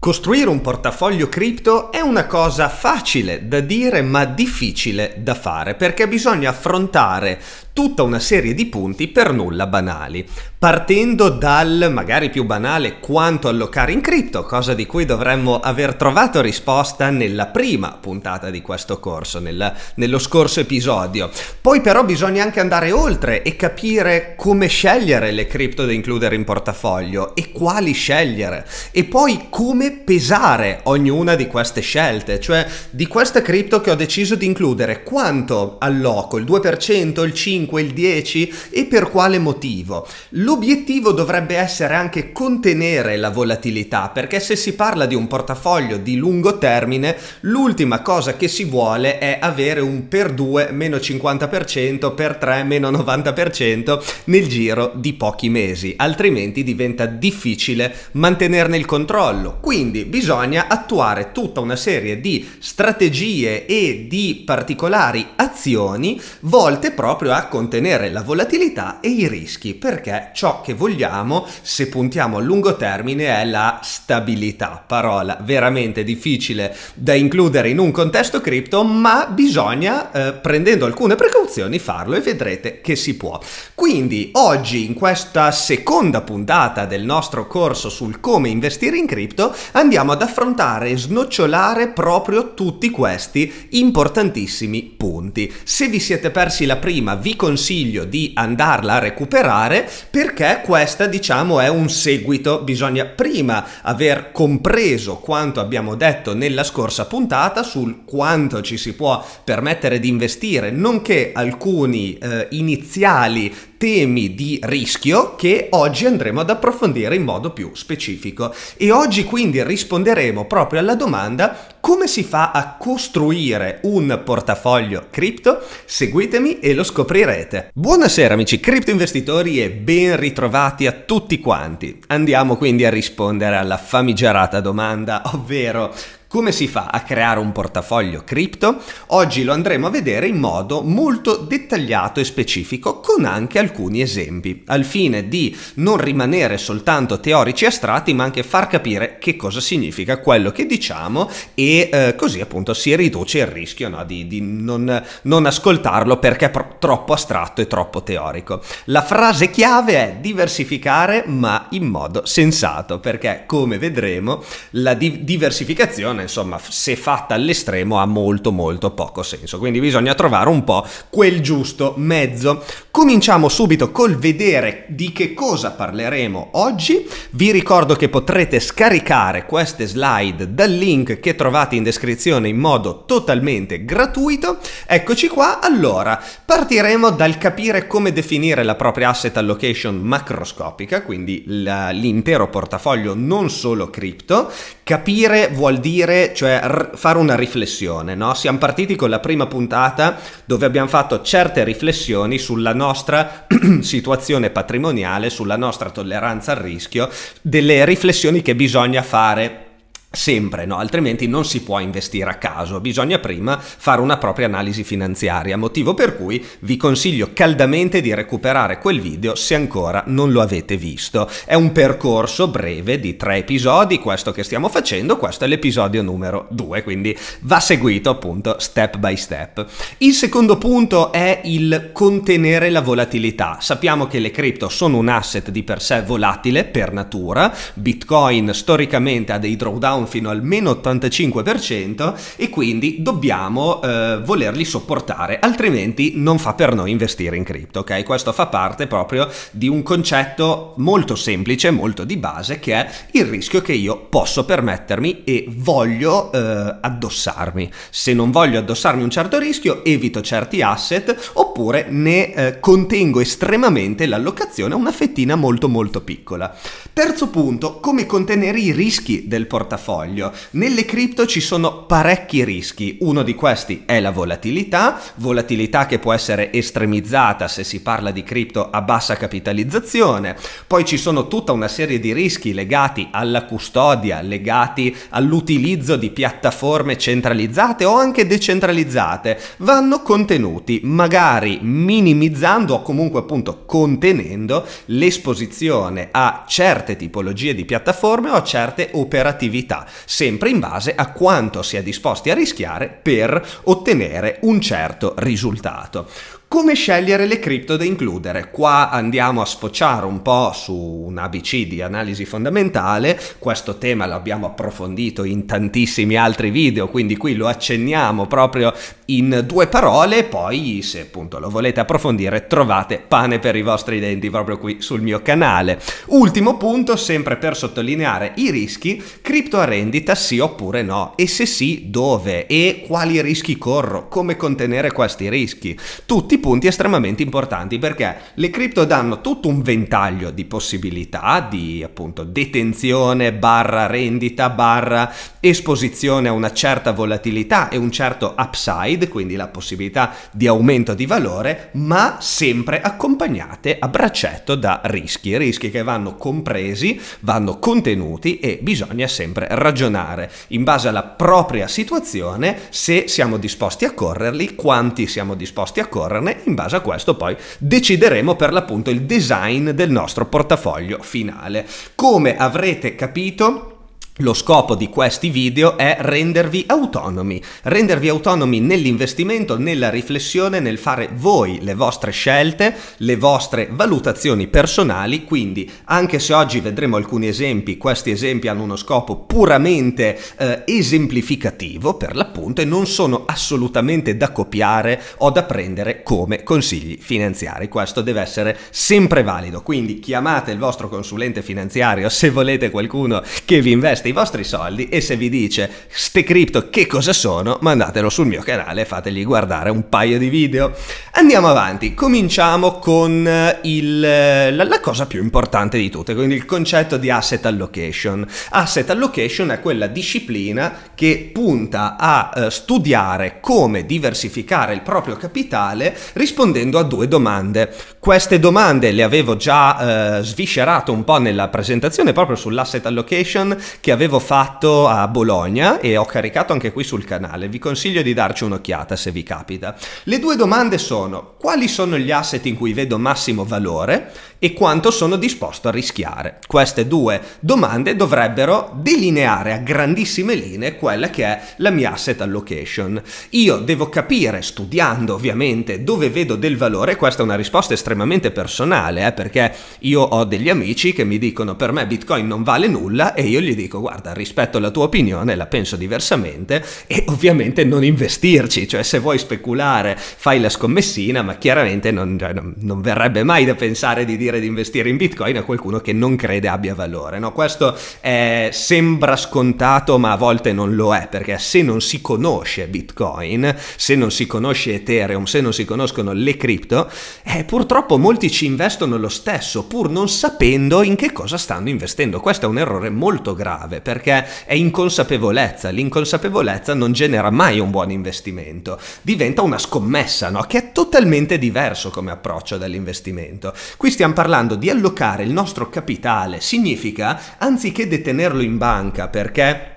Costruire un portafoglio cripto è una cosa facile da dire ma difficile da fare perché bisogna affrontare tutta una serie di punti per nulla banali, partendo dal magari più banale quanto allocare in cripto, cosa di cui dovremmo aver trovato risposta nella prima puntata di questo corso, nella, nello scorso episodio. Poi però bisogna anche andare oltre e capire come scegliere le cripto da includere in portafoglio e quali scegliere e poi come pesare ognuna di queste scelte, cioè di queste cripto che ho deciso di includere, quanto alloco, il 2%, il 5%, il 10% e per quale motivo. L'obiettivo dovrebbe essere anche contenere la volatilità, perché se si parla di un portafoglio di lungo termine, l'ultima cosa che si vuole è avere un per 2 meno 50%, per 3 meno 90% nel giro di pochi mesi, altrimenti diventa difficile mantenerne il controllo. Quindi quindi bisogna attuare tutta una serie di strategie e di particolari azioni volte proprio a contenere la volatilità e i rischi, perché ciò che vogliamo, se puntiamo a lungo termine, è la stabilità. Parola veramente difficile da includere in un contesto cripto, ma bisogna, eh, prendendo alcune precauzioni, farlo e vedrete che si può. Quindi oggi in questa seconda puntata del nostro corso sul come investire in cripto andiamo ad affrontare e snocciolare proprio tutti questi importantissimi punti. Se vi siete persi la prima vi consiglio di andarla a recuperare perché questa diciamo è un seguito, bisogna prima aver compreso quanto abbiamo detto nella scorsa puntata sul quanto ci si può permettere di investire, nonché alcuni eh, iniziali temi di rischio che oggi andremo ad approfondire in modo più specifico. E oggi quindi risponderemo proprio alla domanda come si fa a costruire un portafoglio cripto? Seguitemi e lo scoprirete. Buonasera amici cripto investitori e ben ritrovati a tutti quanti. Andiamo quindi a rispondere alla famigerata domanda, ovvero come si fa a creare un portafoglio cripto? Oggi lo andremo a vedere in modo molto dettagliato e specifico con anche alcuni esempi, al fine di non rimanere soltanto teorici astratti ma anche far capire che cosa significa quello che diciamo e eh, così appunto si riduce il rischio no, di, di non, non, ascoltarlo perché è pro- troppo astratto e troppo teorico. La frase chiave è diversificare ma in modo sensato perché come vedremo la di- diversificazione discussione, insomma, se fatta all'estremo ha molto molto poco senso, quindi bisogna trovare un po' quel giusto mezzo. Cominciamo subito col vedere di che cosa parleremo oggi. Vi ricordo che potrete scaricare queste slide dal link che trovate in descrizione in modo totalmente gratuito. Eccoci qua, allora, partiremo dal capire come definire la propria asset allocation macroscopica, quindi l'intero portafoglio non solo cripto. Capire vuol dire mettere, cioè r- fare una riflessione, no? Siamo partiti con la prima puntata dove abbiamo fatto certe riflessioni sulla nostra situazione patrimoniale, sulla nostra tolleranza al rischio, delle riflessioni che bisogna fare Sempre, no? altrimenti non si può investire a caso, bisogna prima fare una propria analisi finanziaria, motivo per cui vi consiglio caldamente di recuperare quel video se ancora non lo avete visto. È un percorso breve di tre episodi, questo che stiamo facendo, questo è l'episodio numero due, quindi va seguito appunto step by step. Il secondo punto è il contenere la volatilità. Sappiamo che le cripto sono un asset di per sé volatile per natura, Bitcoin storicamente ha dei drawdown down fino al meno 85% e quindi dobbiamo eh, volerli sopportare, altrimenti non fa per noi investire in cripto, ok? Questo fa parte proprio di un concetto molto semplice, molto di base, che è il rischio che io posso permettermi e voglio eh, addossarmi. Se non voglio addossarmi un certo rischio, evito certi asset oppure ne eh, contengo estremamente l'allocazione a una fettina molto molto piccola. Terzo punto, come contenere i rischi del portafoglio portafoglio. Nelle cripto ci sono parecchi rischi, uno di questi è la volatilità, volatilità che può essere estremizzata se si parla di cripto a bassa capitalizzazione, poi ci sono tutta una serie di rischi legati alla custodia, legati all'utilizzo di piattaforme centralizzate o anche decentralizzate, vanno contenuti, magari minimizzando o comunque appunto contenendo l'esposizione a certe tipologie di piattaforme o a certe operatività sempre in base a quanto si è disposti a rischiare per ottenere un certo risultato come scegliere le cripto da includere. Qua andiamo a sfociare un po' su un ABC di analisi fondamentale, questo tema l'abbiamo approfondito in tantissimi altri video, quindi qui lo accenniamo proprio in due parole, poi se appunto lo volete approfondire trovate pane per i vostri denti proprio qui sul mio canale. Ultimo punto, sempre per sottolineare i rischi, cripto a rendita sì oppure no e se sì dove e quali rischi corro, come contenere questi rischi. Tutti punti estremamente importanti perché le cripto danno tutto un ventaglio di possibilità di appunto detenzione barra rendita barra esposizione a una certa volatilità e un certo upside, quindi la possibilità di aumento di valore, ma sempre accompagnate a braccetto da rischi, rischi che vanno compresi, vanno contenuti e bisogna sempre ragionare in base alla propria situazione se siamo disposti a correrli, quanti siamo disposti a correrne situazione in base a questo poi decideremo per l'appunto il design del nostro portafoglio finale. Come avrete capito lo scopo di questi video è rendervi autonomi, rendervi autonomi nell'investimento, nella riflessione, nel fare voi le vostre scelte, le vostre valutazioni personali, quindi anche se oggi vedremo alcuni esempi, questi esempi hanno uno scopo puramente eh, esemplificativo per l'appunto e non sono assolutamente da copiare o da prendere come consigli finanziari, questo deve essere sempre valido, quindi chiamate il vostro consulente finanziario se volete qualcuno che vi investe i vostri soldi e se vi dice ste cripto che cosa sono, mandatelo sul mio canale e fategli guardare un paio di video. Andiamo avanti, cominciamo con eh, il, eh, la, la cosa più importante di tutte, quindi il concetto di asset allocation. Asset allocation è quella disciplina che punta a eh, studiare come diversificare il proprio capitale rispondendo a due domande. Queste domande le avevo già eh, sviscerato un po' nella presentazione proprio sull'asset allocation che avevo avevo fatto a Bologna e ho caricato anche qui sul canale. Vi consiglio di darci un'occhiata se vi capita. Le due domande sono quali sono gli asset in cui vedo massimo valore e quanto sono disposto a rischiare. Queste due domande dovrebbero delineare a grandissime linee quella che è la mia asset allocation. Io devo capire, studiando ovviamente, dove vedo del valore, questa è una risposta estremamente personale, eh, perché io ho degli amici che mi dicono per me Bitcoin non vale nulla e io gli dico guarda rispetto alla tua opinione la penso diversamente e ovviamente non investirci, cioè se vuoi speculare fai la scommessina ma chiaramente non, cioè, non, non verrebbe mai da pensare di dire dire di investire in Bitcoin a qualcuno che non crede abbia valore. No? Questo è, eh, sembra scontato, ma a volte non lo è, perché se non si conosce Bitcoin, se non si conosce Ethereum, se non si conoscono le cripto, eh, purtroppo molti ci investono lo stesso, pur non sapendo in che cosa stanno investendo. Questo è un errore molto grave, perché è inconsapevolezza. L'inconsapevolezza non genera mai un buon investimento, diventa una scommessa, no? che è totalmente diverso come approccio dall'investimento. Qui stiamo parlando di allocare il nostro capitale, significa anziché detenerlo in banca perché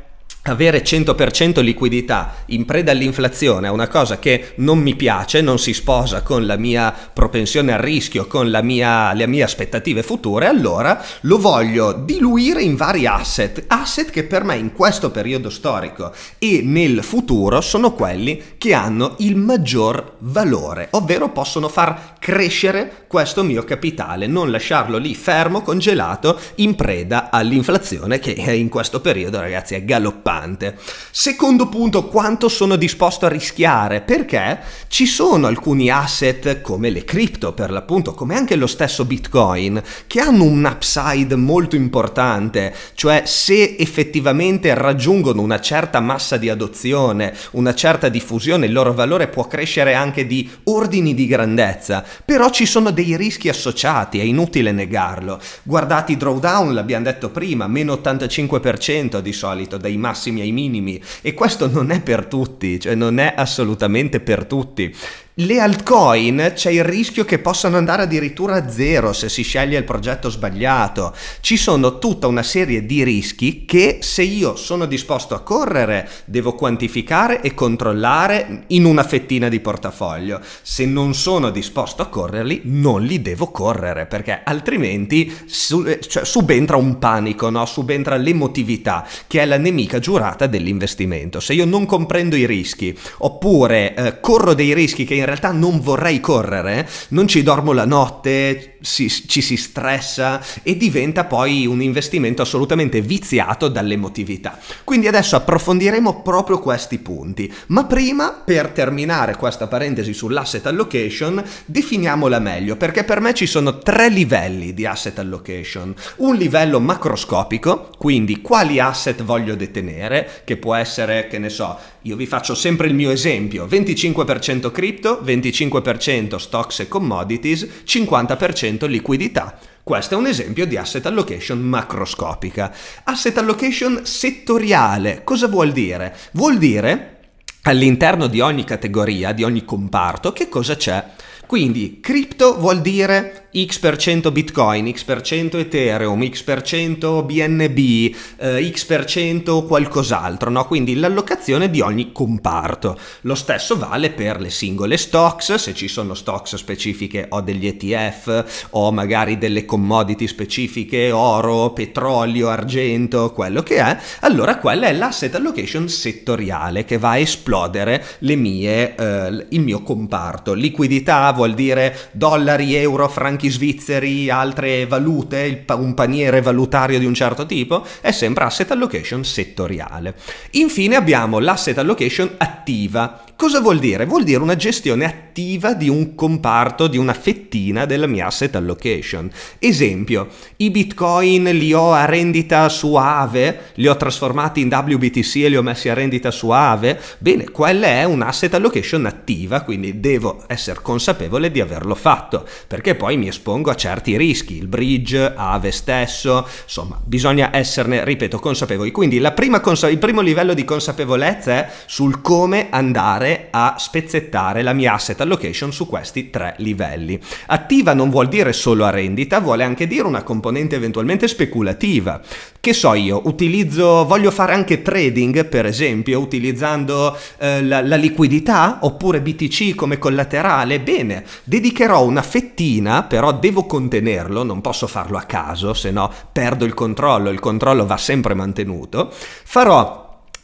avere 100% liquidità in preda all'inflazione è una cosa che non mi piace, non si sposa con la mia propensione al rischio, con mia, le mie aspettative future, allora lo voglio diluire in vari asset, asset che per me in questo periodo storico e nel futuro sono quelli che hanno il maggior valore, ovvero possono far crescere questo mio capitale, non lasciarlo lì fermo, congelato, in preda all'inflazione che in questo periodo ragazzi è galoppante rilevante. Secondo punto, quanto sono disposto a rischiare? Perché ci sono alcuni asset come le cripto, per l'appunto, come anche lo stesso Bitcoin, che hanno un upside molto importante, cioè se effettivamente raggiungono una certa massa di adozione, una certa diffusione, il loro valore può crescere anche di ordini di grandezza, però ci sono dei rischi associati, è inutile negarlo. Guardate i drawdown, l'abbiamo detto prima, meno 85% di solito dei massi massimi ai minimi e questo non è per tutti, cioè non è assolutamente per tutti. Le altcoin c'è il rischio che possano andare addirittura a zero se si sceglie il progetto sbagliato. Ci sono tutta una serie di rischi che se io sono disposto a correre devo quantificare e controllare in una fettina di portafoglio. Se non sono disposto a correrli non li devo correre perché altrimenti su, eh, cioè, subentra un panico, no? subentra l'emotività che è la nemica giurata dell'investimento. Se io non comprendo i rischi oppure eh, corro dei rischi che in in realtà non vorrei correre, non ci dormo la notte, si, ci si stressa e diventa poi un investimento assolutamente viziato dall'emotività. Quindi adesso approfondiremo proprio questi punti, ma prima per terminare questa parentesi sull'asset allocation definiamola meglio perché per me ci sono tre livelli di asset allocation. Un livello macroscopico, quindi quali asset voglio detenere, che può essere, che ne so, io vi faccio sempre il mio esempio, 25% cripto, 25% stocks e commodities, 50% liquidità. Questo è un esempio di asset allocation macroscopica. Asset allocation settoriale, cosa vuol dire? Vuol dire all'interno di ogni categoria, di ogni comparto, che cosa c'è? Quindi cripto vuol dire X% Bitcoin, X% Ethereum, X% BNB, eh, X% qualcos'altro, no? quindi l'allocazione di ogni comparto. Lo stesso vale per le singole stocks, se ci sono stocks specifiche o degli ETF o magari delle commodity specifiche, oro, petrolio, argento, quello che è, allora quella è l'asset allocation settoriale che va a esplodere le mie, eh, il mio comparto. Liquidità vuol dire dollari, euro, franchi franchi svizzeri, altre valute, un paniere valutario di un certo tipo, è sempre asset allocation settoriale. Infine abbiamo l'asset allocation attiva, Cosa vuol dire? Vuol dire una gestione attiva di un comparto, di una fettina della mia asset allocation. Esempio, i bitcoin li ho a rendita su Aave, li ho trasformati in WBTC e li ho messi a rendita su Aave. Bene, quella è un'asset allocation attiva, quindi devo essere consapevole di averlo fatto, perché poi mi espongo a certi rischi, il bridge, Aave stesso, insomma, bisogna esserne, ripeto, consapevoli. Quindi consa- il primo livello di consapevolezza è sul come andare andare a spezzettare la mia asset allocation su questi tre livelli. Attiva non vuol dire solo a rendita, vuole anche dire una componente eventualmente speculativa. Che so io, utilizzo, voglio fare anche trading per esempio, utilizzando eh, la, la liquidità oppure BTC come collaterale? Bene, dedicherò una fettina, però devo contenerlo, non posso farlo a caso, se no perdo il controllo, il controllo va sempre mantenuto. Farò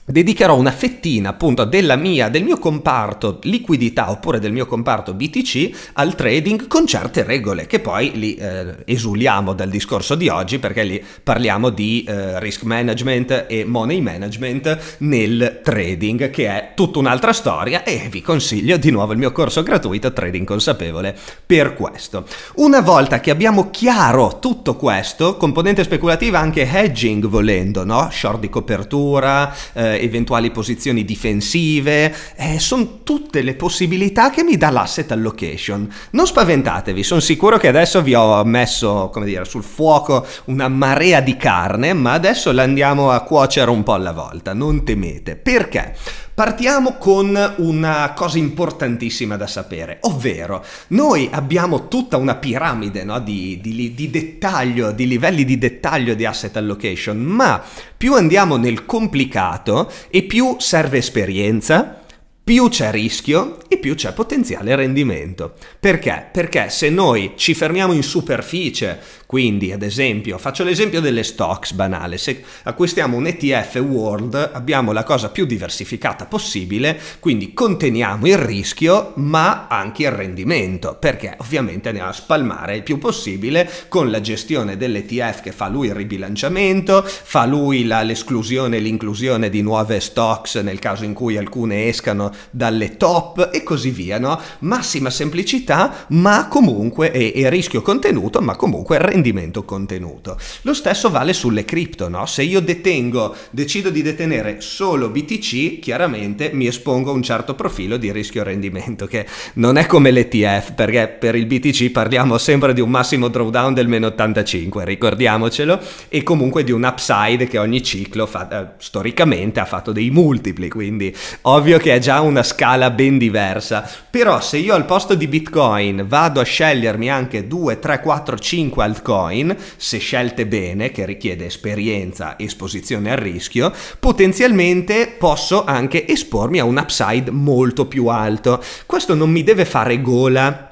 dedicherò una fettina appunto mia, del mio comparto liquidità oppure del mio comparto BTC al trading con certe regole che poi li eh, esuliamo dal discorso di oggi perché lì parliamo di eh, risk management e money management nel trading che è tutta un'altra storia e vi consiglio di nuovo il mio corso gratuito Trading Consapevole per questo. Una volta che abbiamo chiaro tutto questo, componente speculativa anche hedging volendo, no? short di copertura, eh, eventuali posizioni difensive, eh, sono tutte le possibilità che mi dà l'asset allocation. Non spaventatevi, sono sicuro che adesso vi ho messo, come dire, sul fuoco una marea di carne, ma adesso la andiamo a cuocere un po' alla volta, non temete. Perché? Partiamo con una cosa importantissima da sapere, ovvero noi abbiamo tutta una piramide no, di, di, di, dettaglio, di livelli di dettaglio di asset allocation, ma più andiamo nel complicato e più serve esperienza, più c'è rischio e più c'è potenziale rendimento. Perché? Perché se noi ci fermiamo in superficie quindi, ad esempio, faccio l'esempio delle stocks banale. Se acquistiamo un ETF World, abbiamo la cosa più diversificata possibile, quindi conteniamo il rischio, ma anche il rendimento, perché ovviamente andiamo a spalmare il più possibile con la gestione dell'ETF che fa lui il ribilanciamento, fa lui la, l'esclusione e l'inclusione di nuove stocks nel caso in cui alcune escano dalle top e così via, no? Massima semplicità, ma comunque e, e rischio contenuto, ma comunque rendimento rendimento contenuto. Lo stesso vale sulle cripto, no? Se io detengo, decido di detenere solo BTC, chiaramente mi espongo a un certo profilo di rischio rendimento, che non è come l'ETF, perché per il BTC parliamo sempre di un massimo drawdown del meno 85, ricordiamocelo, e comunque di un upside che ogni ciclo fa, eh, storicamente ha fatto dei multipli, quindi ovvio che è già una scala ben diversa. Però se io al posto di Bitcoin vado a scegliermi anche 2, 3, 4, 5 altcoin, Bitcoin, se scelte bene, che richiede esperienza esposizione al rischio, potenzialmente posso anche espormi a un upside molto più alto. Questo non mi deve fare gola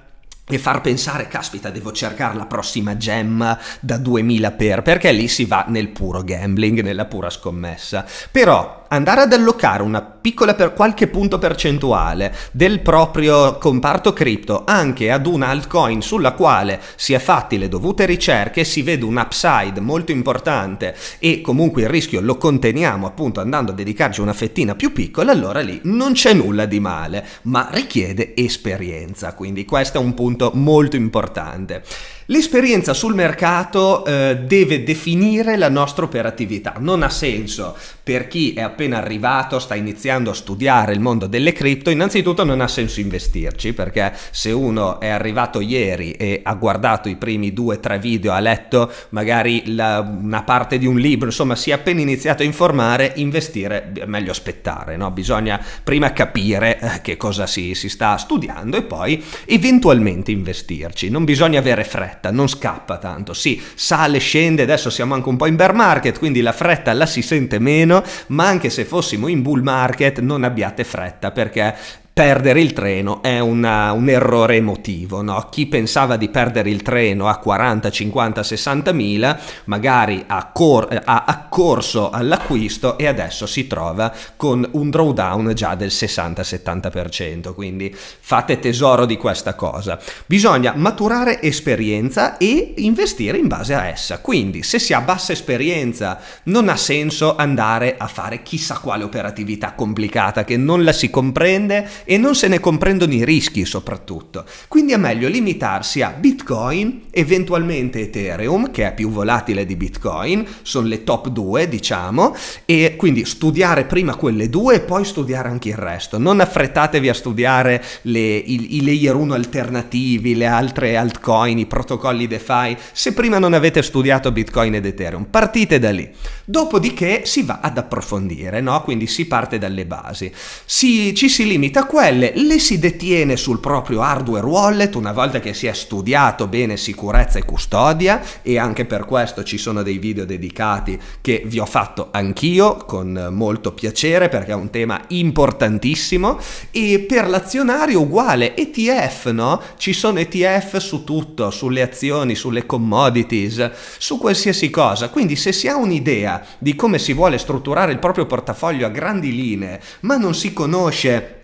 e far pensare, caspita, devo cercare la prossima gemma da 2000 per, perché lì si va nel puro gambling, nella pura scommessa. Però andare ad allocare una piccola per qualche punto percentuale del proprio comparto cripto anche ad un altcoin sulla quale si è fatti le dovute ricerche, si vede un upside molto importante e comunque il rischio lo conteniamo appunto andando a dedicarci una fettina più piccola, allora lì non c'è nulla di male, ma richiede esperienza, quindi questo è un punto molto importante. L'esperienza sul mercato eh, deve definire la nostra operatività, non ha senso per chi è appena arrivato, sta iniziando a studiare il mondo delle cripto, innanzitutto non ha senso investirci perché se uno è arrivato ieri e ha guardato i primi due o tre video, ha letto magari la, una parte di un libro, insomma si è appena iniziato a informare, investire è meglio aspettare, no? bisogna prima capire eh, che cosa si, si sta studiando e poi eventualmente investirci, non bisogna avere fretta fretta, non scappa tanto, sì, sale, scende, adesso siamo anche un po' in bear market, quindi la fretta la si sente meno, ma anche se fossimo in bull market non abbiate fretta perché perdere il treno è una, uh, un errore emotivo, no? chi pensava di perdere il treno a 40, 50, 60 mila magari ha, cor- ha accorso all'acquisto e adesso si trova con un drawdown già del 60-70%, quindi fate tesoro di questa cosa. Bisogna maturare esperienza e investire in base a essa, quindi se si ha bassa esperienza non ha senso andare a fare chissà quale operatività complicata che non la si comprende e non se ne comprendono i rischi soprattutto. Quindi è meglio limitarsi a Bitcoin, eventualmente Ethereum, che è più volatile di Bitcoin, sono le top due diciamo, e quindi studiare prima quelle due e poi studiare anche il resto. Non affrettatevi a studiare le, i, i layer 1 alternativi, le altre altcoin, i protocolli DeFi, se prima non avete studiato Bitcoin ed Ethereum. Partite da lì. Dopodiché si va ad approfondire, no? quindi si parte dalle basi. Si, ci si limita a quelle, le si detiene sul proprio hardware wallet una volta che si è studiato bene sicurezza e custodia e anche per questo ci sono dei video dedicati che vi ho fatto anch'io con molto piacere perché è un tema importantissimo e per l'azionario uguale ETF, no? Ci sono ETF su tutto, sulle azioni, sulle commodities, su qualsiasi cosa. Quindi se si ha un'idea di come si vuole strutturare il proprio portafoglio a grandi linee, ma non si conosce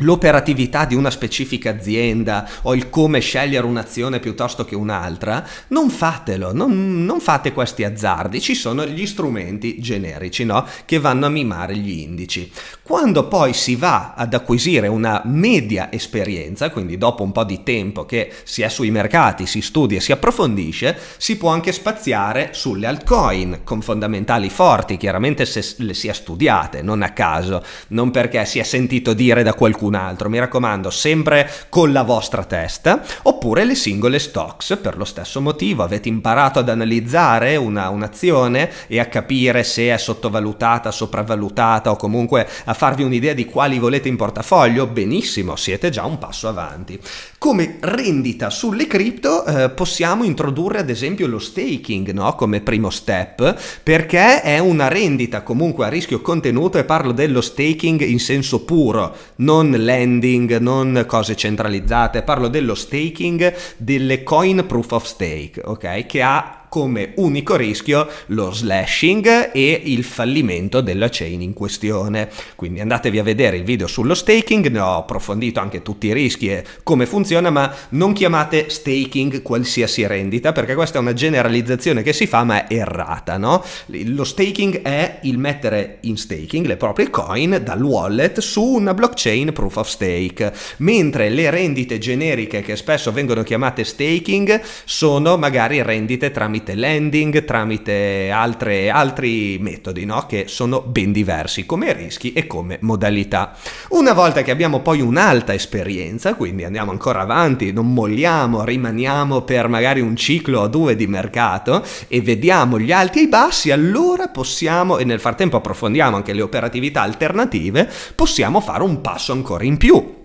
l'operatività di una specifica azienda o il come scegliere un'azione piuttosto che un'altra, non fatelo, non, non, fate questi azzardi, ci sono gli strumenti generici no? che vanno a mimare gli indici. Quando poi si va ad acquisire una media esperienza, quindi dopo un po' di tempo che si è sui mercati, si studia e si approfondisce, si può anche spaziare sulle altcoin con fondamentali forti, chiaramente se le si è studiate, non a caso, non perché si è sentito dire da qualcuno qualcun altro, mi raccomando, sempre con la vostra testa, oppure le singole stocks per lo stesso motivo, avete imparato ad analizzare una, un'azione e a capire se è sottovalutata, sopravvalutata o comunque a farvi un'idea di quali volete in portafoglio, benissimo, siete già un passo avanti come rendita sulle cripto eh, possiamo introdurre ad esempio lo staking no? come primo step perché è una rendita comunque a rischio contenuto e parlo dello staking in senso puro non lending non cose centralizzate parlo dello staking delle coin proof of stake ok che ha come unico rischio lo slashing e il fallimento della chain in questione. Quindi andatevi a vedere il video sullo staking, ne ho approfondito anche tutti i rischi e come funziona, ma non chiamate staking qualsiasi rendita perché questa è una generalizzazione che si fa ma è errata, no? Lo staking è il mettere in staking le proprie coin dal wallet su una blockchain proof of stake, mentre le rendite generiche che spesso vengono chiamate staking sono magari rendite tramite tramite lending, tramite altre, altri metodi no? che sono ben diversi come rischi e come modalità. Una volta che abbiamo poi un'alta esperienza, quindi andiamo ancora avanti, non molliamo, rimaniamo per magari un ciclo o due di mercato e vediamo gli alti e i bassi, allora possiamo, e nel frattempo approfondiamo anche le operatività alternative, possiamo fare un passo ancora in più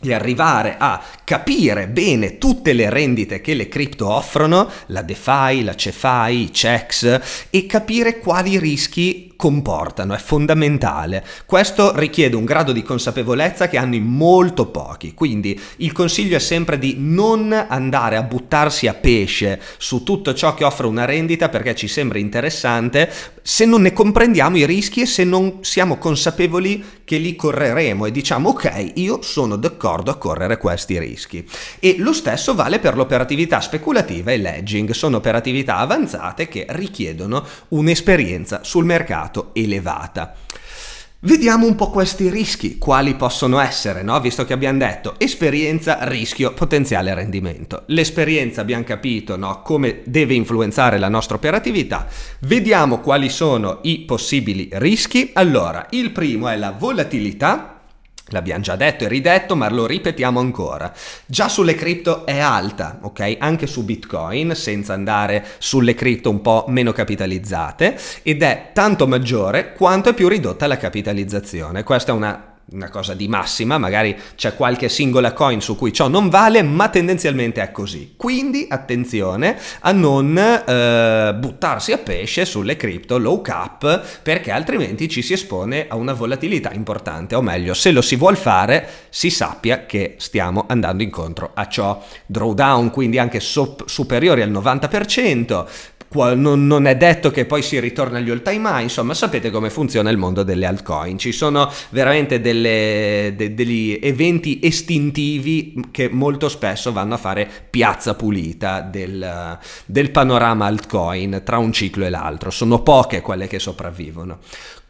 di arrivare a capire bene tutte le rendite che le cripto offrono, la DeFi, la CeFi, i CEX, e capire quali rischi comportano, è fondamentale. Questo richiede un grado di consapevolezza che hanno in molto pochi, quindi il consiglio è sempre di non andare a buttarsi a pesce su tutto ciò che offre una rendita perché ci sembra interessante se non ne comprendiamo i rischi e se non siamo consapevoli che li correremo e diciamo ok, io sono d'accordo a correre questi rischi. E lo stesso vale per l'operatività speculativa e l'edging, sono operatività avanzate che richiedono un'esperienza sul mercato elevata. Vediamo un po' questi rischi, quali possono essere, no? Visto che abbiamo detto esperienza, rischio, potenziale rendimento. L'esperienza abbiamo capito, no? Come deve influenzare la nostra operatività. Vediamo quali sono i possibili rischi. Allora, il primo è la volatilità L'abbiamo già detto e ridetto, ma lo ripetiamo ancora. Già sulle cripto è alta, ok? Anche su Bitcoin, senza andare sulle cripto un po' meno capitalizzate, ed è tanto maggiore quanto è più ridotta la capitalizzazione. Questa è una una cosa di massima, magari c'è qualche singola coin su cui ciò non vale, ma tendenzialmente è così. Quindi attenzione a non eh, buttarsi a pesce sulle cripto low cap perché altrimenti ci si espone a una volatilità importante, o meglio, se lo si vuol fare, si sappia che stiamo andando incontro a ciò. Drawdown quindi anche sop- superiori al 90%, non è detto che poi si ritorna agli all time high, insomma sapete come funziona il mondo delle altcoin, ci sono veramente delle, de, degli eventi estintivi che molto spesso vanno a fare piazza pulita del, del panorama altcoin tra un ciclo e l'altro, sono poche quelle che sopravvivono.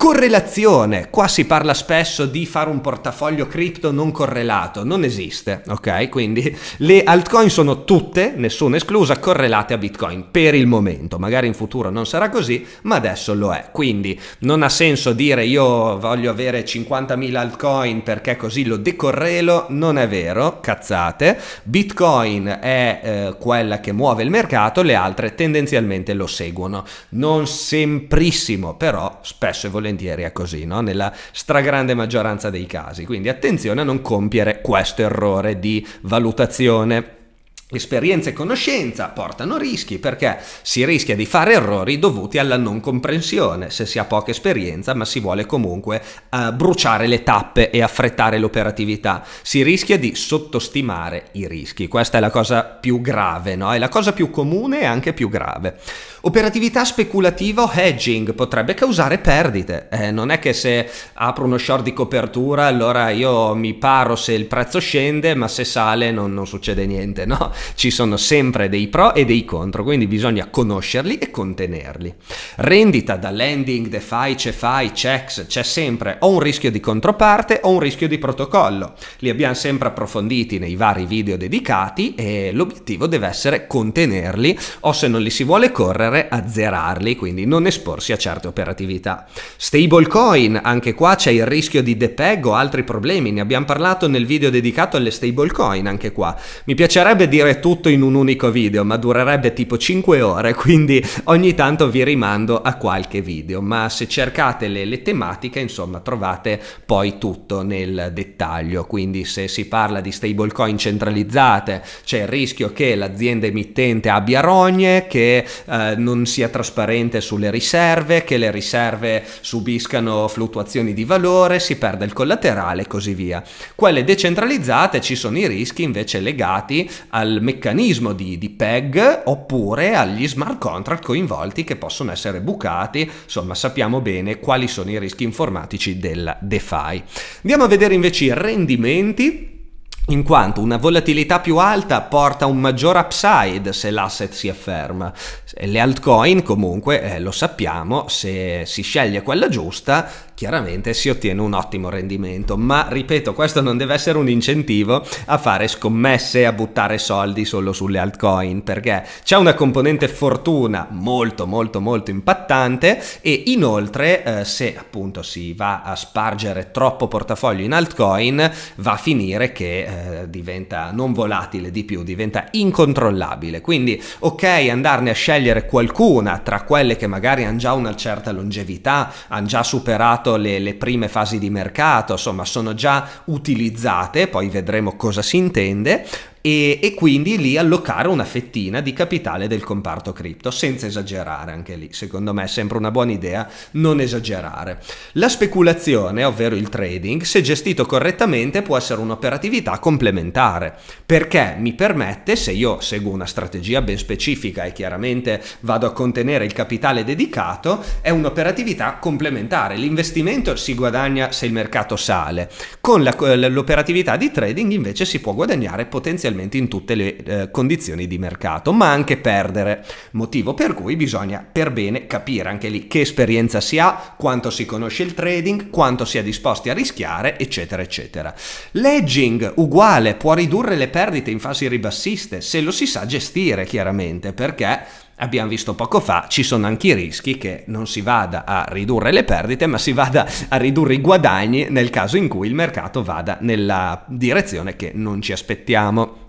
Correlazione, qua si parla spesso di fare un portafoglio cripto non correlato, non esiste, ok? Quindi le altcoin sono tutte, nessuna esclusa, correlate a Bitcoin per il momento punto. Magari in futuro non sarà così, ma adesso lo è. Quindi non ha senso dire io voglio avere 50.000 altcoin perché così lo decorrelo, non è vero, cazzate. Bitcoin è eh, quella che muove il mercato, le altre tendenzialmente lo seguono. Non semprissimo, però spesso e volentieri è così, no? nella stragrande maggioranza dei casi. Quindi attenzione a non compiere questo errore di valutazione. Esperienza e conoscenza portano rischi perché si rischia di fare errori dovuti alla non comprensione se si ha poca esperienza ma si vuole comunque eh, bruciare le tappe e affrettare l'operatività. Si rischia di sottostimare i rischi, questa è la cosa più grave, no? è la cosa più comune e anche più grave. Operatività speculativa o hedging potrebbe causare perdite. Eh, non è che se apro uno short di copertura allora io mi paro se il prezzo scende, ma se sale non, non succede niente, no? Ci sono sempre dei pro e dei contro, quindi bisogna conoscerli e contenerli. Rendita da lending, DeFi, CeFi, checks, c'è sempre o un rischio di controparte o un rischio di protocollo. Li abbiamo sempre approfonditi nei vari video dedicati e l'obiettivo deve essere contenerli o se non li si vuole correre per azzerarli, quindi non esporsi a certe operatività. Stablecoin, anche qua c'è il rischio di depeg o altri problemi, ne abbiamo parlato nel video dedicato alle stablecoin, anche qua. Mi piacerebbe dire tutto in un unico video, ma durerebbe tipo 5 ore, quindi ogni tanto vi rimando a qualche video, ma se cercate le, le tematiche, insomma, trovate poi tutto nel dettaglio, quindi se si parla di stablecoin centralizzate, c'è il rischio che l'azienda emittente abbia rogne, che eh, non sia trasparente sulle riserve, che le riserve subiscano fluttuazioni di valore, si perde il collaterale e così via. Quelle decentralizzate ci sono i rischi invece legati al meccanismo di, di PEG oppure agli smart contract coinvolti che possono essere bucati, insomma sappiamo bene quali sono i rischi informatici della DeFi. Andiamo a vedere invece i rendimenti in quanto una volatilità più alta porta un maggior upside se l'asset si afferma. Le altcoin comunque, eh, lo sappiamo, se si sceglie quella giusta chiaramente si ottiene un ottimo rendimento, ma ripeto, questo non deve essere un incentivo a fare scommesse, a buttare soldi solo sulle altcoin, perché c'è una componente fortuna molto molto molto impattante e inoltre eh, se appunto si va a spargere troppo portafoglio in altcoin va a finire che eh, diventa non volatile di più, diventa incontrollabile. Quindi ok andarne a scegliere qualcuna tra quelle che magari hanno già una certa longevità, hanno già superato fatto le, le prime fasi di mercato, insomma sono già utilizzate, poi vedremo cosa si intende, e, e, quindi lì allocare una fettina di capitale del comparto cripto, senza esagerare anche lì, secondo me è sempre una buona idea non esagerare. La speculazione, ovvero il trading, se gestito correttamente può essere un'operatività complementare, perché mi permette, se io seguo una strategia ben specifica e chiaramente vado a contenere il capitale dedicato, è un'operatività complementare, l'investimento si guadagna se il mercato sale, con la, l'operatività di trading invece si può guadagnare potenzialmente sostanzialmente in tutte le eh, condizioni di mercato, ma anche perdere, motivo per cui bisogna per bene capire anche lì che esperienza si ha, quanto si conosce il trading, quanto si è disposti a rischiare, eccetera, eccetera. L'edging uguale può ridurre le perdite in fasi ribassiste se lo si sa gestire chiaramente, perché abbiamo visto poco fa, ci sono anche i rischi che non si vada a ridurre le perdite, ma si vada a ridurre i guadagni nel caso in cui il mercato vada nella direzione che non ci aspettiamo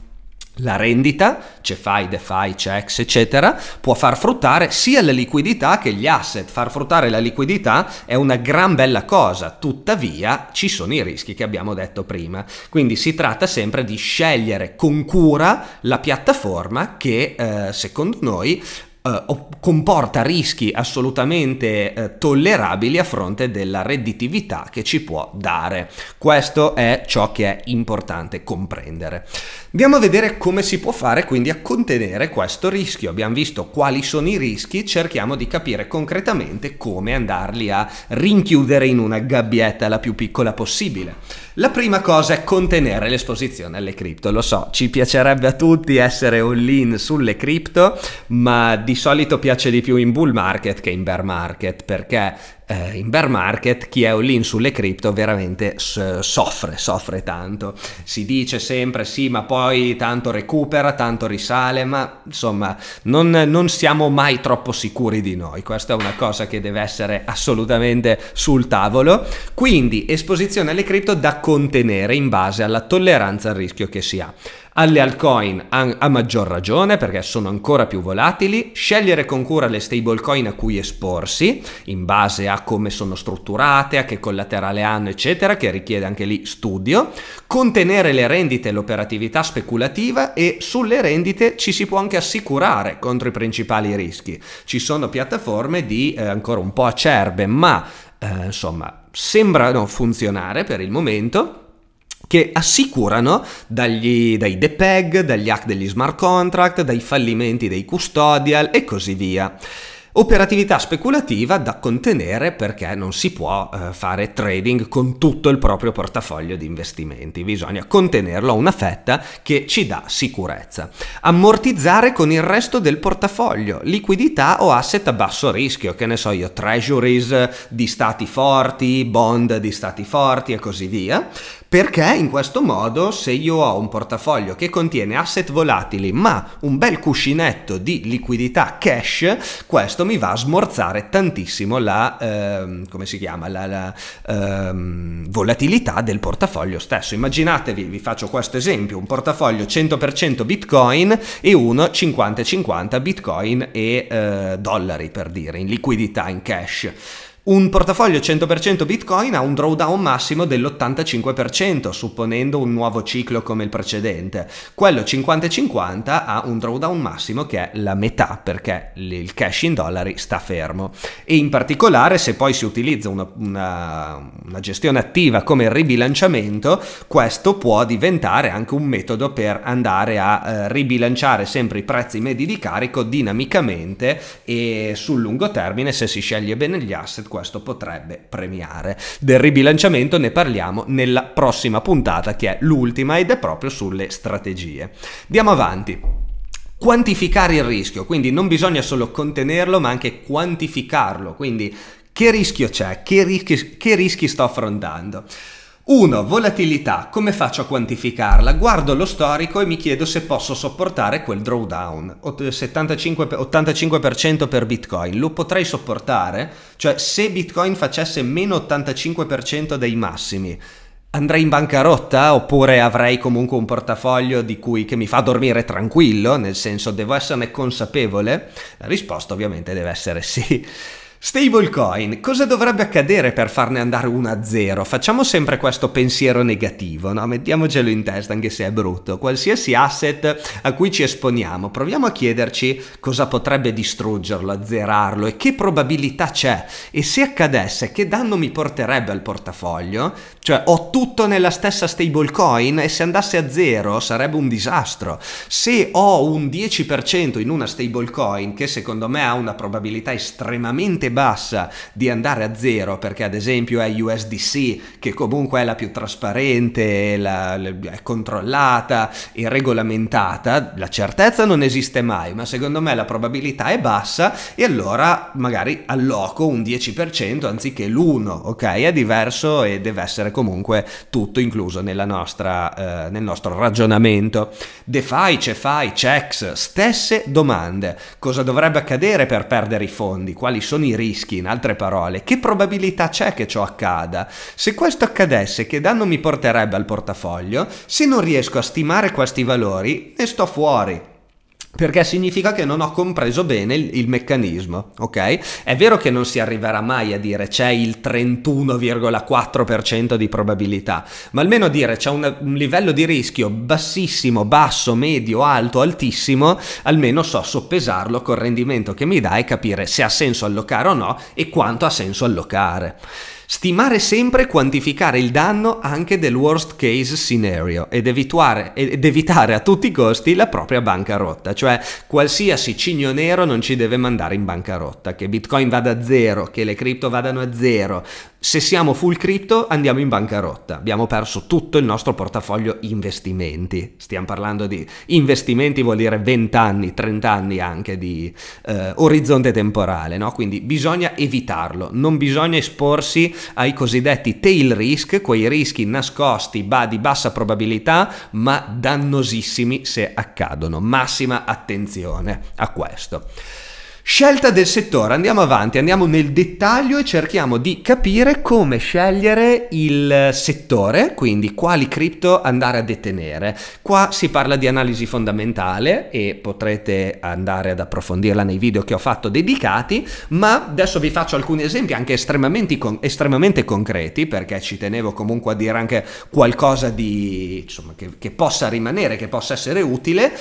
la rendita, CeFi, DeFi, CEX, eccetera, può far fruttare sia la liquidità che gli asset. Far fruttare la liquidità è una gran bella cosa, tuttavia ci sono i rischi che abbiamo detto prima. Quindi si tratta sempre di scegliere con cura la piattaforma che eh, secondo noi eh, comporta rischi assolutamente eh, tollerabili a fronte della redditività che ci può dare. Questo è ciò che è importante comprendere. Andiamo a vedere come si può fare quindi a contenere questo rischio. Abbiamo visto quali sono i rischi, cerchiamo di capire concretamente come andarli a rinchiudere in una gabbietta la più piccola possibile. La prima cosa è contenere l'esposizione alle cripto. Lo so, ci piacerebbe a tutti essere all-in sulle cripto, ma di solito piace di più in bull market che in bear market perché eh, in bear market chi è all in sulle cripto veramente soffre, soffre tanto. Si dice sempre sì, ma poi tanto recupera, tanto risale, ma insomma non, non siamo mai troppo sicuri di noi. Questa è una cosa che deve essere assolutamente sul tavolo. Quindi esposizione alle cripto da contenere in base alla tolleranza al rischio che si ha. Alle altcoin a maggior ragione perché sono ancora più volatili, scegliere con cura le stablecoin a cui esporsi in base a come sono strutturate, a che collaterale hanno eccetera, che richiede anche lì studio, contenere le rendite e l'operatività speculativa e sulle rendite ci si può anche assicurare contro i principali rischi. Ci sono piattaforme di eh, ancora un po' acerbe ma eh, insomma sembrano funzionare per il momento che assicurano dagli, dai DPEG, dagli hack degli smart contract, dai fallimenti dei custodial e così via. Operatività speculativa da contenere perché non si può eh, fare trading con tutto il proprio portafoglio di investimenti, bisogna contenerlo a una fetta che ci dà sicurezza. Ammortizzare con il resto del portafoglio, liquidità o asset a basso rischio, che ne so io, treasuries di stati forti, bond di stati forti e così via, perché in questo modo se io ho un portafoglio che contiene asset volatili ma un bel cuscinetto di liquidità cash, questo questo mi va a smorzare tantissimo la, ehm, come si chiama, la, la ehm, volatilità del portafoglio stesso. Immaginatevi, vi faccio questo esempio, un portafoglio 100% bitcoin e uno 50-50 bitcoin e eh, dollari per dire, in liquidità, in cash. Un portafoglio 100% Bitcoin ha un drawdown massimo dell'85%, supponendo un nuovo ciclo come il precedente. Quello 50-50 ha un drawdown massimo che è la metà, perché il cash in dollari sta fermo. E in particolare, se poi si utilizza una, una, una gestione attiva come il ribilanciamento, questo può diventare anche un metodo per andare a eh, ribilanciare sempre i prezzi medi di carico dinamicamente e sul lungo termine, se si sceglie bene gli asset, questo questo potrebbe premiare. Del ribilanciamento ne parliamo nella prossima puntata che è l'ultima ed è proprio sulle strategie. Andiamo avanti quantificare il rischio, quindi non bisogna solo contenerlo ma anche quantificarlo, quindi che rischio c'è, che rischi, che rischi sto affrontando. 1. Volatilità. Come faccio a quantificarla? Guardo lo storico e mi chiedo se posso sopportare quel drawdown. 75, 85% per Bitcoin. Lo potrei sopportare? Cioè se Bitcoin facesse meno 85% dei massimi, andrei in bancarotta oppure avrei comunque un portafoglio di cui che mi fa dormire tranquillo, nel senso devo esserne consapevole? La risposta ovviamente deve essere sì. Stablecoin, cosa dovrebbe accadere per farne andare una a zero? Facciamo sempre questo pensiero negativo, no? mettiamocelo in testa anche se è brutto. Qualsiasi asset a cui ci esponiamo, proviamo a chiederci cosa potrebbe distruggerlo, azzerarlo e che probabilità c'è. E se accadesse, che danno mi porterebbe al portafoglio? Cioè ho tutto nella stessa stablecoin e se andasse a zero sarebbe un disastro. Se ho un 10% in una stablecoin, che secondo me ha una probabilità estremamente bassa di andare a zero perché ad esempio è USDC che comunque è la più trasparente, la, la, è controllata e regolamentata, la certezza non esiste mai, ma secondo me la probabilità è bassa e allora magari alloco un 10% anziché l'1, ok? È diverso e deve essere comunque tutto incluso nostra, eh, nel nostro ragionamento. DeFi, CeFi, CEX, stesse domande. Cosa dovrebbe accadere per perdere i fondi? Quali sono i rischi, in altre parole, che probabilità c'è che ciò accada? Se questo accadesse, che danno mi porterebbe al portafoglio? Se non riesco a stimare questi valori, ne sto fuori, perché significa che non ho compreso bene il, il, meccanismo, ok? È vero che non si arriverà mai a dire c'è il 31,4% di probabilità, ma almeno dire c'è un, un, livello di rischio bassissimo, basso, medio, alto, altissimo, almeno so soppesarlo col rendimento che mi dà e capire se ha senso allocare o no e quanto ha senso allocare. Stimare sempre e quantificare il danno anche del worst case scenario ed, ed evitare a tutti i costi la propria bancarotta, cioè qualsiasi cigno nero non ci deve mandare in bancarotta, che Bitcoin vada a zero, che le cripto vadano a zero, se siamo full crypto andiamo in bancarotta, abbiamo perso tutto il nostro portafoglio investimenti, stiamo parlando di investimenti vuol dire 20 anni, 30 anni anche di eh, orizzonte temporale, no? quindi bisogna evitarlo, non bisogna esporsi ai cosiddetti tail risk, quei rischi nascosti di bassa probabilità ma dannosissimi se accadono, massima attenzione a questo. Scelta del settore, andiamo avanti, andiamo nel dettaglio e cerchiamo di capire come scegliere il settore, quindi quali cripto andare a detenere. Qua si parla di analisi fondamentale e potrete andare ad approfondirla nei video che ho fatto dedicati, ma adesso vi faccio alcuni esempi anche estremamente, con estremamente concreti perché ci tenevo comunque a dire anche qualcosa di, insomma, che, che possa rimanere, che possa essere utile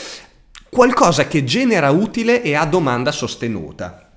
qualcosa che genera utile e ha domanda sostenuta.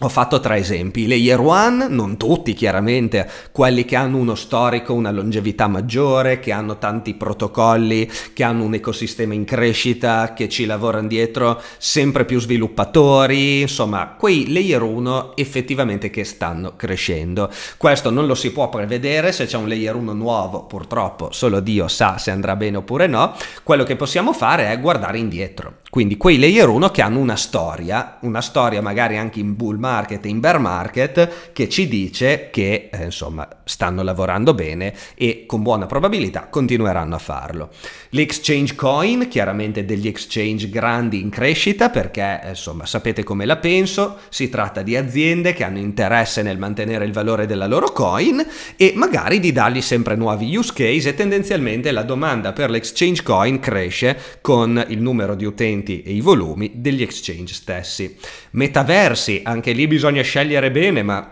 Ho fatto tre esempi, le year one, non tutti chiaramente, quelli che hanno uno storico, una longevità maggiore, che hanno tanti protocolli, che hanno un ecosistema in crescita, che ci lavorano dietro sempre più sviluppatori, insomma, quei layer 1 effettivamente che stanno crescendo. Questo non lo si può prevedere, se c'è un layer 1 nuovo, purtroppo solo Dio sa se andrà bene oppure no, quello che possiamo fare è guardare indietro. Quindi quei layer 1 che hanno una storia, una storia magari anche in bull market, market in bear market che ci dice che eh, insomma stanno lavorando bene e con buona probabilità continueranno a farlo. L'exchange coin, chiaramente degli exchange grandi in crescita perché eh, insomma sapete come la penso, si tratta di aziende che hanno interesse nel mantenere il valore della loro coin e magari di dargli sempre nuovi use case e tendenzialmente la domanda per l'exchange coin cresce con il numero di utenti e i volumi degli exchange stessi. Metaversi, anche lì bisogna scegliere bene, ma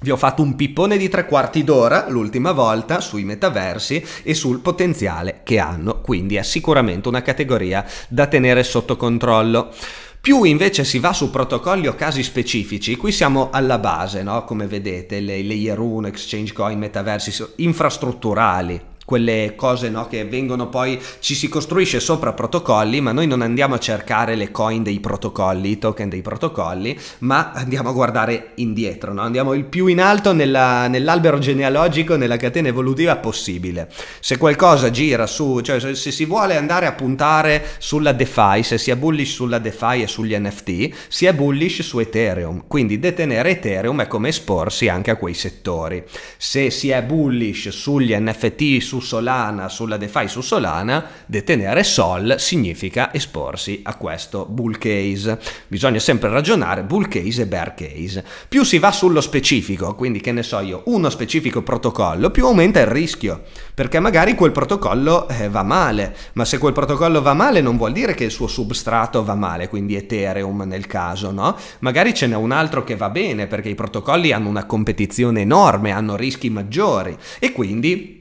vi ho fatto un pippone di tre quarti d'ora l'ultima volta sui metaversi e sul potenziale che hanno, quindi è sicuramente una categoria da tenere sotto controllo. Più invece si va su protocolli o casi specifici, qui siamo alla base, no? come vedete, le layer 1, exchange coin, metaversi infrastrutturali, quelle cose no, che vengono poi ci si costruisce sopra protocolli ma noi non andiamo a cercare le coin dei protocolli i token dei protocolli ma andiamo a guardare indietro no? andiamo il più in alto nella, nell'albero genealogico nella catena evolutiva possibile se qualcosa gira su cioè se, se, si vuole andare a puntare sulla DeFi se si è bullish sulla DeFi e sugli NFT si è bullish su Ethereum quindi detenere Ethereum è come esporsi anche a quei settori se si è bullish sugli NFT su Solana, sulla DeFi su Solana, detenere Sol significa esporsi a questo bull case. Bisogna sempre ragionare bull case e bear case. Più si va sullo specifico, quindi che ne so io, uno specifico protocollo, più aumenta il rischio, perché magari quel protocollo eh, va male, ma se quel protocollo va male non vuol dire che il suo substrato va male, quindi Ethereum nel caso, no? Magari ce n'è un altro che va bene perché i protocolli hanno una competizione enorme, hanno rischi maggiori e quindi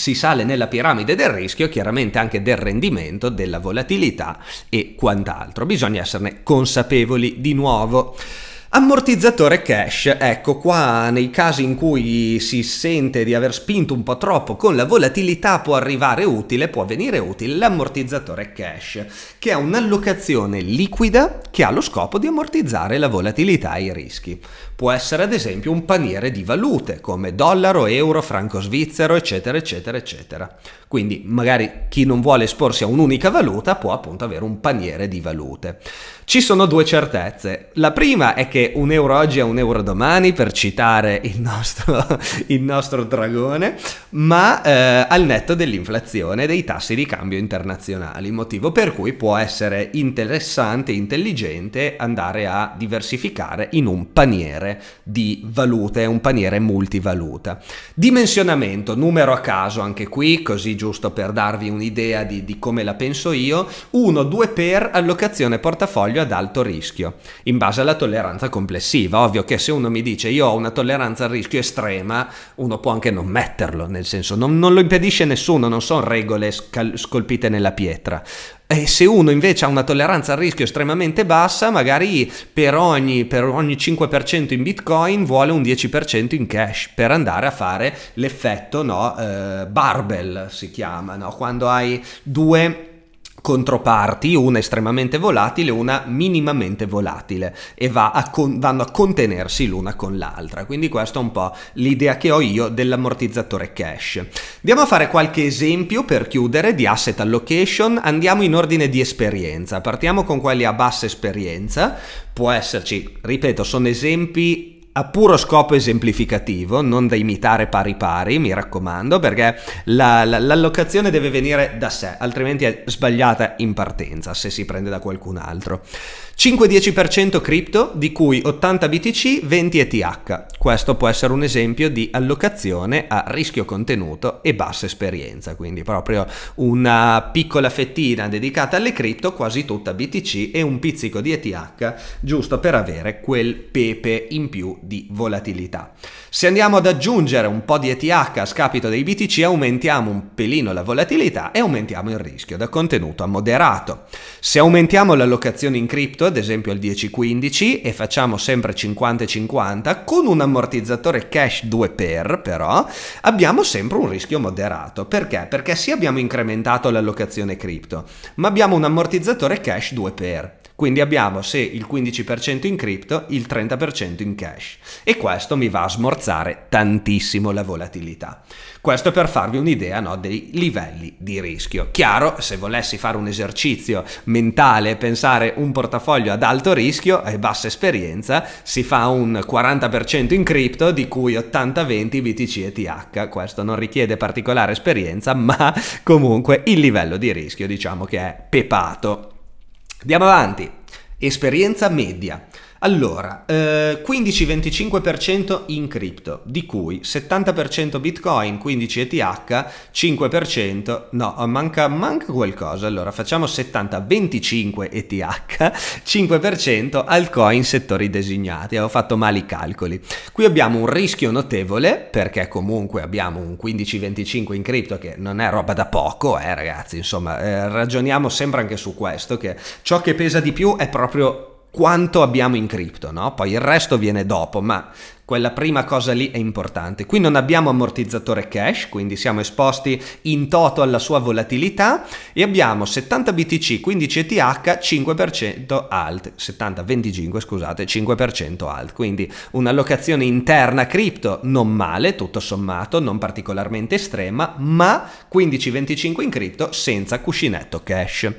si sale nella piramide del rischio, chiaramente anche del rendimento, della volatilità e quant'altro. Bisogna esserne consapevoli di nuovo. Ammortizzatore cash, ecco qua nei casi in cui si sente di aver spinto un po' troppo con la volatilità può arrivare utile, può venire utile l'ammortizzatore cash, che è un'allocazione liquida che ha lo scopo di ammortizzare la volatilità e i rischi. Può essere ad esempio un paniere di valute come dollaro, euro, franco svizzero, eccetera, eccetera, eccetera. Quindi magari chi non vuole esporsi a un'unica valuta può appunto avere un paniere di valute. Ci sono due certezze. La prima è che un euro oggi è un euro domani, per citare il nostro, il nostro dragone, ma eh, al netto dell'inflazione e dei tassi di cambio internazionali, motivo per cui può essere interessante e intelligente andare a diversificare in un paniere di valute, un paniere multivaluta. Dimensionamento, numero a caso anche qui, così giusto per darvi un'idea di, di come la penso io, 1-2 per allocazione portafoglio ad alto rischio, in base alla tolleranza complessiva. Ovvio che se uno mi dice io ho una tolleranza al rischio estrema, uno può anche non metterlo, nel senso non, non lo impedisce nessuno, non sono regole scal- scolpite nella pietra. E eh, se uno invece ha una tolleranza al rischio estremamente bassa, magari per ogni, per ogni 5% in bitcoin vuole un 10% in cash per andare a fare l'effetto no, eh, barbell, si chiama, no? quando hai due controparti, una estremamente volatile, una minimamente volatile e va a con- vanno a contenersi l'una con l'altra. Quindi questa è un po' l'idea che ho io dell'ammortizzatore cash. Andiamo a fare qualche esempio per chiudere di asset allocation, andiamo in ordine di esperienza, partiamo con quelli a bassa esperienza, può esserci, ripeto, sono esempi a puro scopo esemplificativo, non da imitare pari pari, mi raccomando, perché la, la, l'allocazione deve venire da sé, altrimenti è sbagliata in partenza se si prende da qualcun altro. 5-10% cripto, di cui 80 BTC, 20 ETH. Questo può essere un esempio di allocazione a rischio contenuto e bassa esperienza, quindi proprio una piccola fettina dedicata alle cripto, quasi tutta BTC e un pizzico di ETH, giusto per avere quel pepe in più di volatilità. Se andiamo ad aggiungere un po' di ETH a scapito dei BTC aumentiamo un pelino la volatilità e aumentiamo il rischio da contenuto a moderato. Se aumentiamo l'allocazione in cripto, ad esempio al 10-15 e facciamo sempre 50-50 con un ammortizzatore cash 2 per però, abbiamo sempre un rischio moderato. Perché? Perché sì abbiamo incrementato l'allocazione cripto, ma abbiamo un ammortizzatore cash 2 per quindi abbiamo se il 15% in cripto, il 30% in cash. E questo mi va a smortizzare forzare tantissimo la volatilità. Questo per farvi un'idea no, dei livelli di rischio. Chiaro, se volessi fare un esercizio mentale e pensare un portafoglio ad alto rischio e bassa esperienza, si fa un 40% in cripto di cui 80-20 BTC e TH. Questo non richiede particolare esperienza, ma comunque il livello di rischio diciamo che è pepato. Andiamo avanti. Esperienza media. Allora, eh, 15-25% in cripto, di cui 70% Bitcoin, 15 ETH, 5%, no, manca, manca qualcosa, allora facciamo 70-25 ETH, 5% altcoin settori designati, Ho fatto male i calcoli. Qui abbiamo un rischio notevole, perché comunque abbiamo un 15-25 in cripto che non è roba da poco, eh ragazzi, insomma, eh, ragioniamo sempre anche su questo, che ciò che pesa di più è proprio quanto abbiamo in cripto, no? Poi il resto viene dopo, ma quella prima cosa lì è importante. Qui non abbiamo ammortizzatore cash, quindi siamo esposti in toto alla sua volatilità e abbiamo 70 BTC, 15 ETH, 5% alt, 70 25, scusate, 5% alt, quindi un'allocazione interna cripto non male, tutto sommato, non particolarmente estrema, ma 15-25 in cripto senza cuscinetto cash.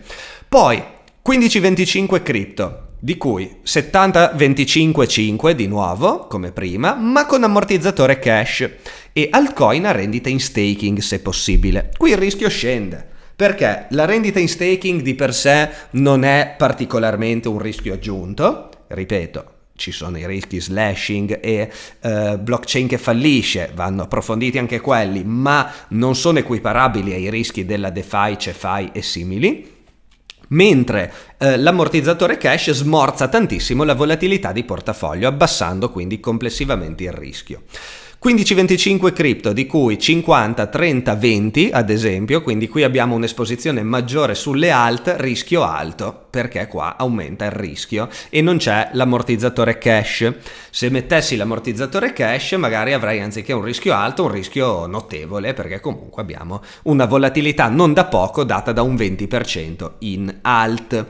Poi 15-25 cripto, di cui 70-25-5 di nuovo, come prima, ma con ammortizzatore cash e altcoin a rendita in staking se possibile. Qui il rischio scende. Perché la rendita in staking di per sé non è particolarmente un rischio aggiunto, ripeto, ci sono i rischi slashing e eh, blockchain che fallisce, vanno approfonditi anche quelli, ma non sono equiparabili ai rischi della DeFi, CeFi e simili mentre eh, l'ammortizzatore cash smorza tantissimo la volatilità di portafoglio, abbassando quindi complessivamente il rischio. 15-25 cripto, di cui 50, 30, 20 ad esempio, quindi qui abbiamo un'esposizione maggiore sulle alt, rischio alto, perché qua aumenta il rischio e non c'è l'ammortizzatore cash. Se mettessi l'ammortizzatore cash magari avrei anziché un rischio alto, un rischio notevole, perché comunque abbiamo una volatilità non da poco data da un 20% in alt.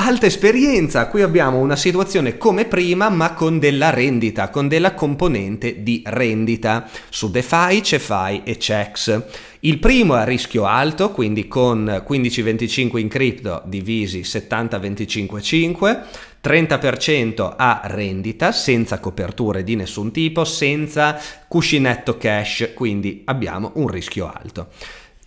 Alta esperienza, qui abbiamo una situazione come prima ma con della rendita, con della componente di rendita. Su DeFi, CeFi e CEX. Il primo è a rischio alto, quindi con 15-25 in cripto divisi 70-25-5, 30% a rendita senza coperture di nessun tipo, senza cuscinetto cash, quindi abbiamo un rischio alto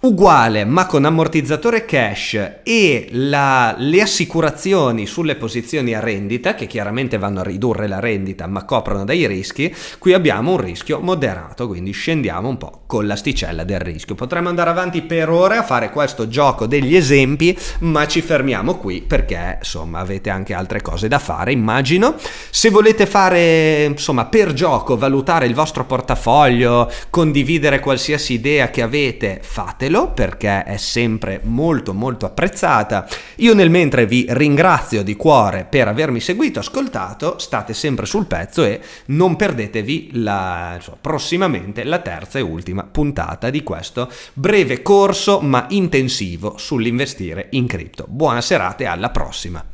uguale ma con ammortizzatore cash e la, le assicurazioni sulle posizioni a rendita che chiaramente vanno a ridurre la rendita ma coprono dei rischi qui abbiamo un rischio moderato quindi scendiamo un po' con l'asticella del rischio potremmo andare avanti per ore a fare questo gioco degli esempi ma ci fermiamo qui perché insomma avete anche altre cose da fare immagino se volete fare insomma per gioco valutare il vostro portafoglio condividere qualsiasi idea che avete fatelo fatelo perché è sempre molto molto apprezzata. Io nel mentre vi ringrazio di cuore per avermi seguito, ascoltato, state sempre sul pezzo e non perdetevi la, insomma, prossimamente la terza e ultima puntata di questo breve corso ma intensivo sull'investire in cripto. Buona serata e alla prossima!